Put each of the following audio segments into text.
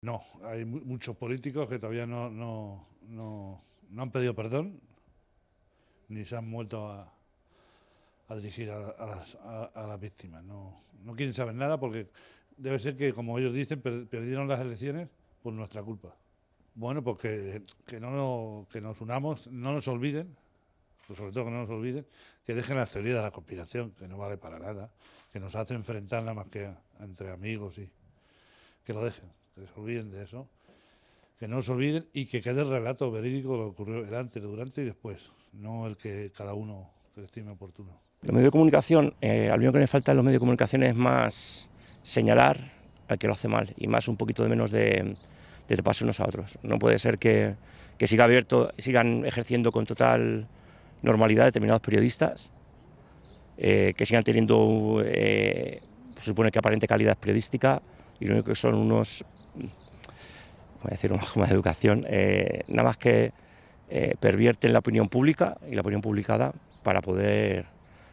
No, hay muchos políticos que todavía no, han pedido perdón, ni se han vuelto a, dirigir a, las, víctimas. No, no quieren saber nada porque debe ser que, como ellos dicen, perdieron las elecciones por nuestra culpa. Bueno, pues que, no, que nos unamos, no nos olviden, pues sobre todo que no nos olviden, que dejen la teoría de la conspiración, que no vale para nada, que nos hace enfrentarla más que entre amigos y que lo dejen que se olviden de eso, que no se olviden y que quede el relato verídico de lo que ocurrió el antes, durante y después, no el que cada uno se estime oportuno. Los medios de comunicación, eh, al único que le falta en los medios de comunicación es más señalar al que lo hace mal y más un poquito de menos de, de taparse unos a otros. No puede ser que, que siga abierto, sigan ejerciendo con total normalidad determinados periodistas, eh, que sigan teniendo, eh, se supone que aparente calidad periodística, y lo único que son unos voy a decir más de educación, eh, nada más que eh, pervierten la opinión pública y la opinión publicada para poder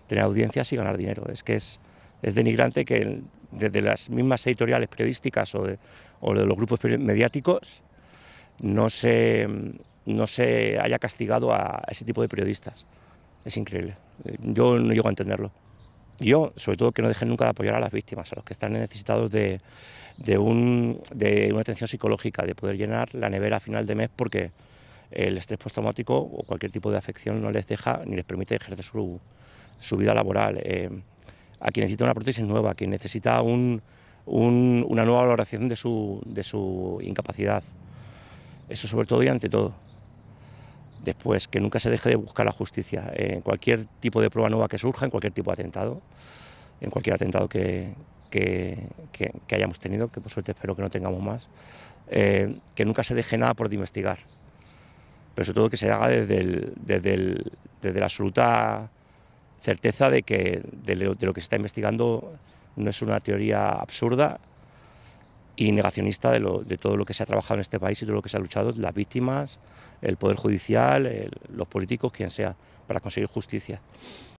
tener audiencias y ganar dinero. Es que es, es denigrante que desde las mismas editoriales periodísticas o de, o de los grupos mediáticos no se, no se haya castigado a ese tipo de periodistas. Es increíble. Yo no llego a entenderlo yo, sobre todo, que no dejen nunca de apoyar a las víctimas, a los que están necesitados de, de, una atención psicológica, de poder llenar la nevera a final de mes, porque el estrés postraumático o cualquier tipo de afección no les deja ni les permite ejercer su, su vida laboral. Eh, a quien necesita una prótesis nueva, a quien necesita una nueva valoración de de su incapacidad. Eso sobre todo y ante todo. Después, que nunca se deje de buscar la justicia en cualquier tipo de prueba nueva que surja, en cualquier tipo de atentado, en cualquier atentado que, hayamos tenido, que por suerte espero que no tengamos más, eh, que nunca se deje nada por investigar, pero sobre todo que se haga desde, la absoluta certeza de que de lo, lo que se está investigando no es una teoría absurda, y negacionista de, todo lo que se ha trabajado en este país y todo lo que se ha luchado, las víctimas, el Poder Judicial, los políticos, quien sea, para conseguir justicia.